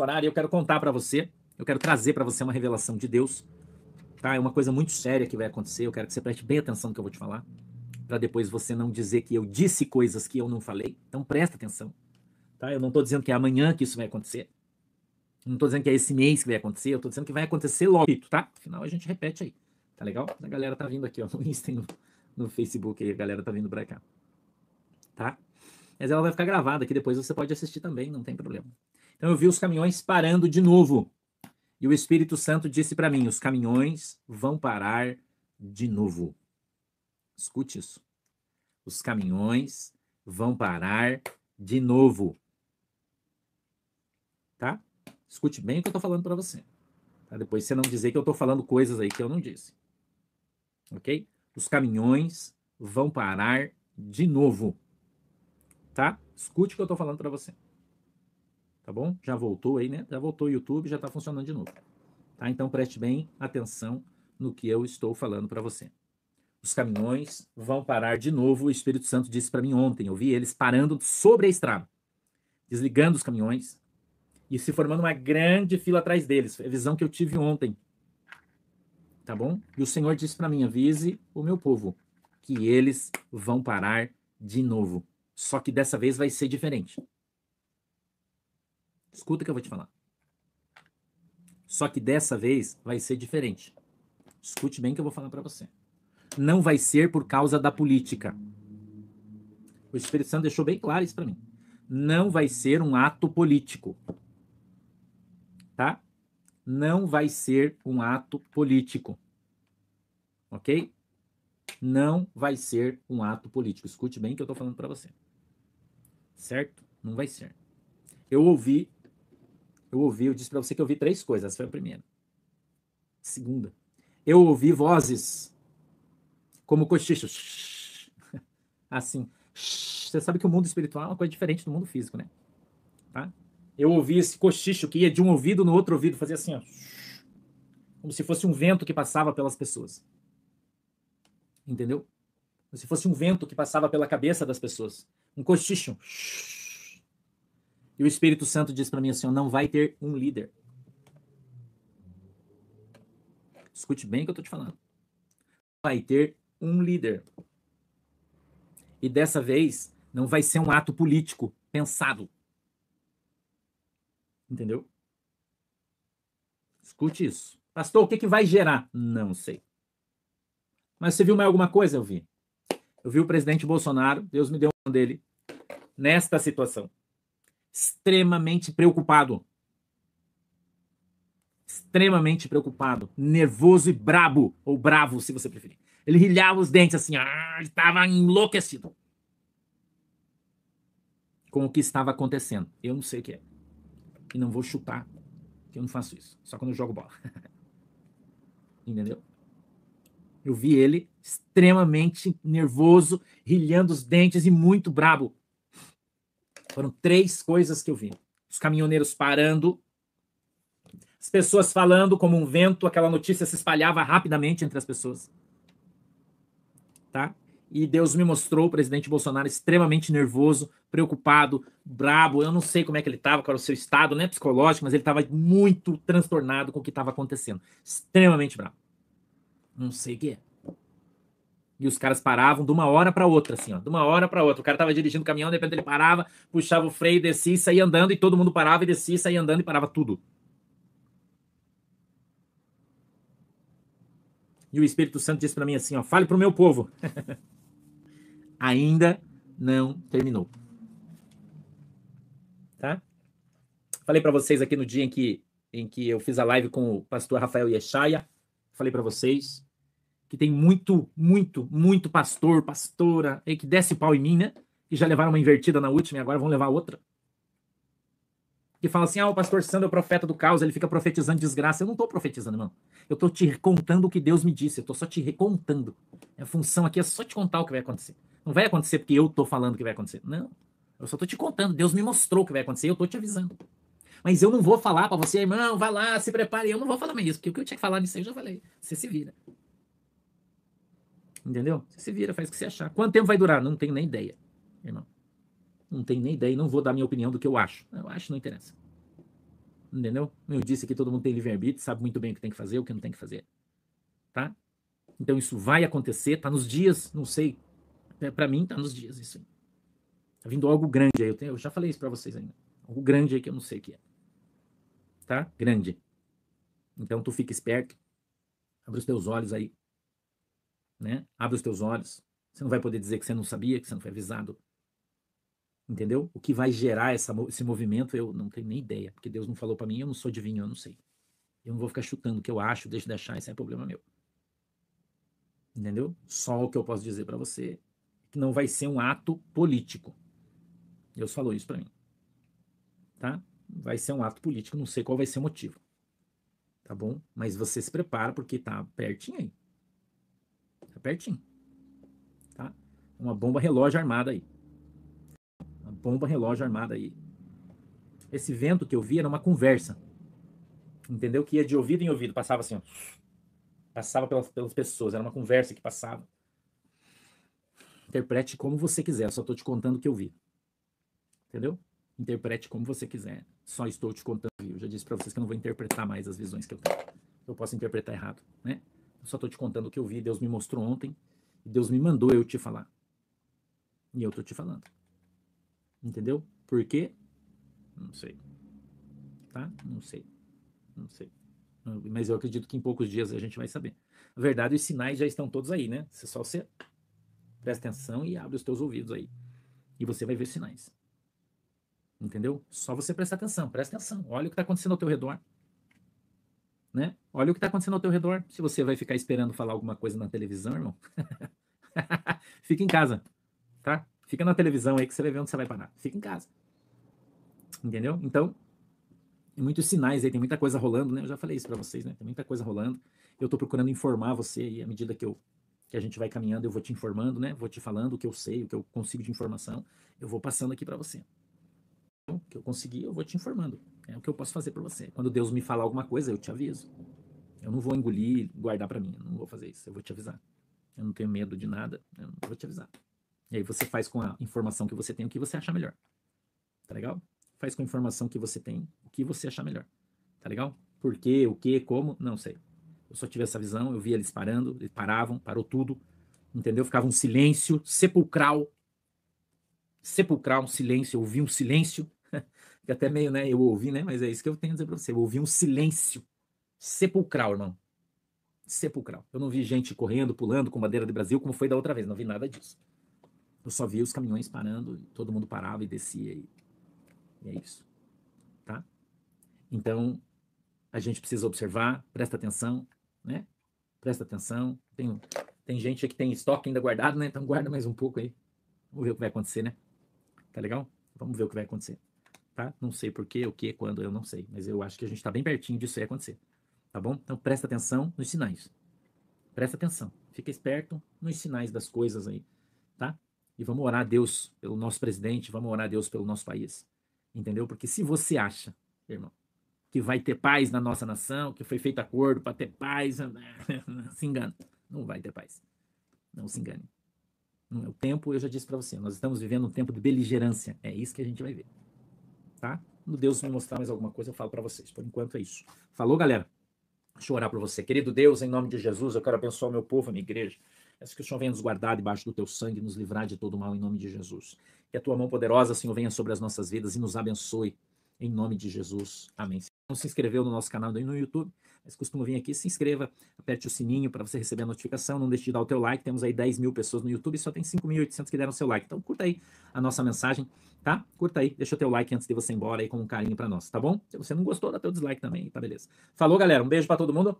horário, eu quero contar para você, eu quero trazer para você uma revelação de Deus, tá? É uma coisa muito séria que vai acontecer, eu quero que você preste bem atenção no que eu vou te falar, para depois você não dizer que eu disse coisas que eu não falei. Então presta atenção, tá? Eu não tô dizendo que é amanhã que isso vai acontecer. não tô dizendo que é esse mês que vai acontecer, eu tô dizendo que vai acontecer logo, tá? Afinal a gente repete aí. Tá legal? A galera tá vindo aqui, ó, no Insta, no, no Facebook aí, a galera tá vindo para cá. Tá? Mas ela vai ficar gravada aqui depois, você pode assistir também, não tem problema. Então eu vi os caminhões parando de novo. E o Espírito Santo disse para mim: os caminhões vão parar de novo. Escute isso. Os caminhões vão parar de novo. Tá? Escute bem o que eu estou falando para você. Tá? Depois você não dizer que eu estou falando coisas aí que eu não disse. Ok? Os caminhões vão parar de novo. Tá? Escute o que eu estou falando para você tá bom? Já voltou aí, né? Já voltou o YouTube, já está funcionando de novo. Tá? Então preste bem atenção no que eu estou falando para você. Os caminhões vão parar de novo. O Espírito Santo disse para mim ontem. Eu vi eles parando sobre a estrada, desligando os caminhões e se formando uma grande fila atrás deles. É a visão que eu tive ontem. Tá bom? E o Senhor disse para mim: avise o meu povo que eles vão parar de novo. Só que dessa vez vai ser diferente. Escuta o que eu vou te falar. Só que dessa vez vai ser diferente. Escute bem o que eu vou falar para você. Não vai ser por causa da política. O Espírito Santo deixou bem claro isso para mim. Não vai ser um ato político. Tá? Não vai ser um ato político. OK? Não vai ser um ato político. Escute bem o que eu estou falando para você. Certo? Não vai ser. Eu ouvi eu ouvi, eu disse para você que eu vi três coisas. Essa foi a primeira. Segunda, eu ouvi vozes como cochichos. Assim. Você sabe que o mundo espiritual é uma coisa diferente do mundo físico, né? Tá? Eu ouvi esse cochicho que ia de um ouvido no outro ouvido, fazia assim, ó. Como se fosse um vento que passava pelas pessoas. Entendeu? Como se fosse um vento que passava pela cabeça das pessoas. Um cochicho. E o Espírito Santo diz para mim assim: não vai ter um líder. Escute bem o que eu estou te falando. Vai ter um líder. E dessa vez, não vai ser um ato político pensado. Entendeu? Escute isso. Pastor, o que, que vai gerar? Não sei. Mas você viu mais alguma coisa? Eu vi. Eu vi o presidente Bolsonaro, Deus me deu um dele, nesta situação extremamente preocupado. Extremamente preocupado, nervoso e brabo, ou bravo, se você preferir. Ele rilhava os dentes assim, ele estava enlouquecido com o que estava acontecendo. Eu não sei o que é. E não vou chutar, que eu não faço isso. Só quando eu jogo bola. Entendeu? Eu vi ele extremamente nervoso, rilhando os dentes e muito brabo. Foram três coisas que eu vi: os caminhoneiros parando, as pessoas falando como um vento, aquela notícia se espalhava rapidamente entre as pessoas. Tá? E Deus me mostrou o presidente Bolsonaro extremamente nervoso, preocupado, brabo. Eu não sei como é que ele estava, qual era o seu estado, né, psicológico, mas ele estava muito transtornado com o que estava acontecendo. Extremamente brabo. Não sei o que é. E os caras paravam de uma hora para outra, assim, ó, de uma hora para outra. O cara tava dirigindo o caminhão, de repente ele parava, puxava o freio, descia e saía andando, e todo mundo parava e descia, saía andando e parava tudo. E o Espírito Santo disse para mim assim, ó, fale para o meu povo. Ainda não terminou. Tá? Falei para vocês aqui no dia em que, em que eu fiz a live com o pastor Rafael Yeshaya. Falei para vocês que tem muito, muito, muito pastor, pastora, e que desce pau em mim, né? Que já levaram uma invertida na última e agora vão levar outra. Que fala assim: ah, o pastor Sandro é o profeta do caos, ele fica profetizando desgraça. Eu não estou profetizando, irmão. Eu estou te contando o que Deus me disse, eu estou só te recontando. A função aqui é só te contar o que vai acontecer. Não vai acontecer porque eu estou falando o que vai acontecer. Não. Eu só estou te contando. Deus me mostrou o que vai acontecer, eu estou te avisando. Mas eu não vou falar para você, irmão, vai lá, se prepare. Eu não vou falar mais isso, porque o que eu tinha que falar nisso aí eu já falei. Você se vira. Entendeu? Você se vira, faz o que você achar. Quanto tempo vai durar? Não tenho nem ideia, irmão. Não tenho nem ideia e não vou dar minha opinião do que eu acho. Eu acho, não interessa. Entendeu? Eu disse que todo mundo tem livre-arbítrio, sabe muito bem o que tem que fazer, o que não tem que fazer. Tá? Então isso vai acontecer, tá nos dias, não sei. É, para mim tá nos dias isso. Aí. Tá vindo algo grande aí, eu, tenho, eu já falei isso para vocês ainda. Algo grande aí que eu não sei o que é. Tá? Grande. Então tu fica esperto. Abre os teus olhos aí né? Abre os teus olhos. Você não vai poder dizer que você não sabia, que você não foi avisado. Entendeu? O que vai gerar essa, esse movimento, eu não tenho nem ideia, porque Deus não falou para mim, eu não sou adivinho, eu não sei. Eu não vou ficar chutando o que eu acho, deixa de achar, isso é problema meu. Entendeu? Só o que eu posso dizer para você é que não vai ser um ato político. Deus falou isso para mim. Tá? Vai ser um ato político, não sei qual vai ser o motivo. Tá bom? Mas você se prepara porque tá pertinho aí pertinho. Tá? Uma bomba relógio armada aí. Uma bomba relógio armada aí. Esse vento que eu vi era uma conversa. Entendeu? Que ia de ouvido em ouvido, passava assim, ó. Passava pelas, pelas pessoas, era uma conversa que passava. Interprete como você quiser, só estou te contando o que eu vi. Entendeu? Interprete como você quiser. Só estou te contando. Eu já disse para vocês que eu não vou interpretar mais as visões que eu tenho. Eu posso interpretar errado, né? Eu só estou te contando o que eu vi, Deus me mostrou ontem, e Deus me mandou eu te falar. E eu estou te falando. Entendeu? Por quê? Não sei. Tá? Não sei. Não sei. Mas eu acredito que em poucos dias a gente vai saber. Na verdade, os sinais já estão todos aí, né? Você só você presta atenção e abre os teus ouvidos aí. E você vai ver sinais. Entendeu? Só você prestar atenção, presta atenção. Olha o que está acontecendo ao teu redor né? Olha o que está acontecendo ao teu redor. Se você vai ficar esperando falar alguma coisa na televisão, irmão, fica em casa, tá? Fica na televisão aí que você vai ver onde você vai parar. Fica em casa. Entendeu? Então, tem muitos sinais aí, tem muita coisa rolando, né? Eu já falei isso para vocês, né? Tem muita coisa rolando. Eu estou procurando informar você aí à medida que eu que a gente vai caminhando, eu vou te informando, né? Vou te falando o que eu sei, o que eu consigo de informação, eu vou passando aqui para você que eu consegui, eu vou te informando. É o que eu posso fazer para você. Quando Deus me falar alguma coisa, eu te aviso. Eu não vou engolir, guardar para mim. Eu não vou fazer isso. Eu vou te avisar. Eu não tenho medo de nada. Eu vou te avisar. E aí você faz com a informação que você tem o que você achar melhor. Tá legal? Faz com a informação que você tem o que você achar melhor. Tá legal? Por quê, o que, como, não sei. Eu só tive essa visão, eu via eles parando, eles paravam, parou tudo. Entendeu? Ficava um silêncio sepulcral. Sepulcral, um silêncio, eu ouvi um silêncio que até meio, né? Eu ouvi, né? Mas é isso que eu tenho a dizer para você. Eu ouvi um silêncio sepulcral, irmão. Sepulcral. Eu não vi gente correndo, pulando com bandeira do Brasil, como foi da outra vez. Não vi nada disso. Eu só vi os caminhões parando, todo mundo parava e descia. E, e é isso. Tá? Então, a gente precisa observar, presta atenção, né? Presta atenção. Tem, tem gente que tem estoque ainda guardado, né? Então guarda mais um pouco aí. Vamos ver o que vai acontecer, né? Tá legal? Vamos ver o que vai acontecer tá? Não sei porquê, o que, quando, eu não sei. Mas eu acho que a gente está bem pertinho disso aí acontecer. Tá bom? Então presta atenção nos sinais. Presta atenção. Fica esperto nos sinais das coisas aí, tá? E vamos orar a Deus pelo nosso presidente, vamos orar a Deus pelo nosso país. Entendeu? Porque se você acha, irmão, que vai ter paz na nossa nação, que foi feito acordo para ter paz, se engana. Não vai ter paz. Não se engane. É o tempo, eu já disse para você, nós estamos vivendo um tempo de beligerância. É isso que a gente vai ver tá? Quando Deus me mostrar mais alguma coisa, eu falo para vocês. Por enquanto é isso. Falou, galera? Deixa eu orar para você. Querido Deus, em nome de Jesus, eu quero abençoar o meu povo, a minha igreja. Peço que o Senhor venha nos guardar debaixo do teu sangue e nos livrar de todo mal, em nome de Jesus. Que a tua mão poderosa, Senhor, venha sobre as nossas vidas e nos abençoe, em nome de Jesus. Amém não se inscreveu no nosso canal no YouTube, mas costuma vir aqui, se inscreva, aperte o sininho para você receber a notificação, não deixe de dar o teu like, temos aí 10 mil pessoas no YouTube e só tem 5.800 que deram seu like, então curta aí a nossa mensagem, tá? Curta aí, deixa o teu like antes de você ir embora aí com um carinho para nós, tá bom? Se você não gostou, dá teu dislike também, tá beleza? Falou galera, um beijo para todo mundo,